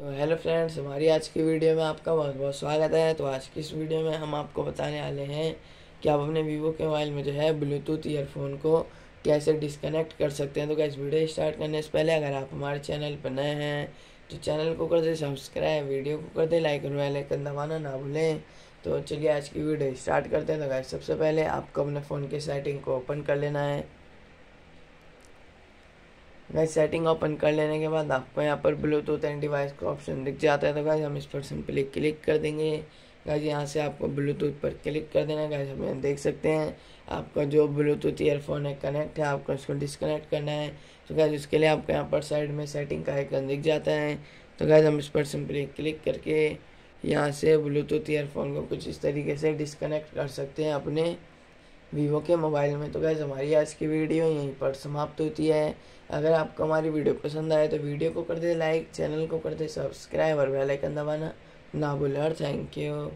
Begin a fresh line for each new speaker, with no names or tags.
तो hello friends हमारी आज की वीडियो में आपका बहुत बहुत स्वागत है तो आज की इस वीडियो में हम आपको बताने वाले हैं कि आप अपने वीवो के मोबाइल में जो है ब्लूटूथ ईयरफोन को कैसे डिसकनेक्ट कर सकते हैं तो क्या वीडियो स्टार्ट करने से पहले अगर आप हमारे चैनल पर नए हैं तो चैनल को कर दे सब्सक्राइब वीडियो को कर दे लाइक और वेलाइकन दबाना ना भूलें तो चलिए आज की वीडियो स्टार्ट करते हैं तो क्या सबसे पहले आपको अपने फ़ोन की सेटिंग को ओपन कर लेना है गाइस सेटिंग ओपन कर लेने के बाद आपको यहाँ पर ब्लूटूथ एंड डिवाइस का ऑप्शन दिख जाता है तो गाइस हम इस पर सिंपली क्लिक कर देंगे गाइस यहाँ से आपको ब्लूटूथ पर क्लिक कर देना गाइस हम यहाँ देख सकते हैं आपका जो ब्लूटूथ ईयरफोन है कनेक्ट है आपको इसको डिसकनेक्ट करना है तो गाइस उसके लिए आपको यहाँ पर साइड में सेटिंग का आइकन दिख जाता है तो गाइस हम इस पर सिंपली क्लिक करके यहाँ से ब्लूटूथ ईयरफोन को कुछ इस तरीके से डिसकनेक्ट कर सकते हैं अपने वीवो के मोबाइल में तो गैस हमारी आज की वीडियो यहीं पर समाप्त होती है अगर आपको हमारी वीडियो पसंद आए तो वीडियो को कर दे लाइक चैनल को कर दे सब्सक्राइब और बेलाइकन दबाना ना भूलें और थैंक यू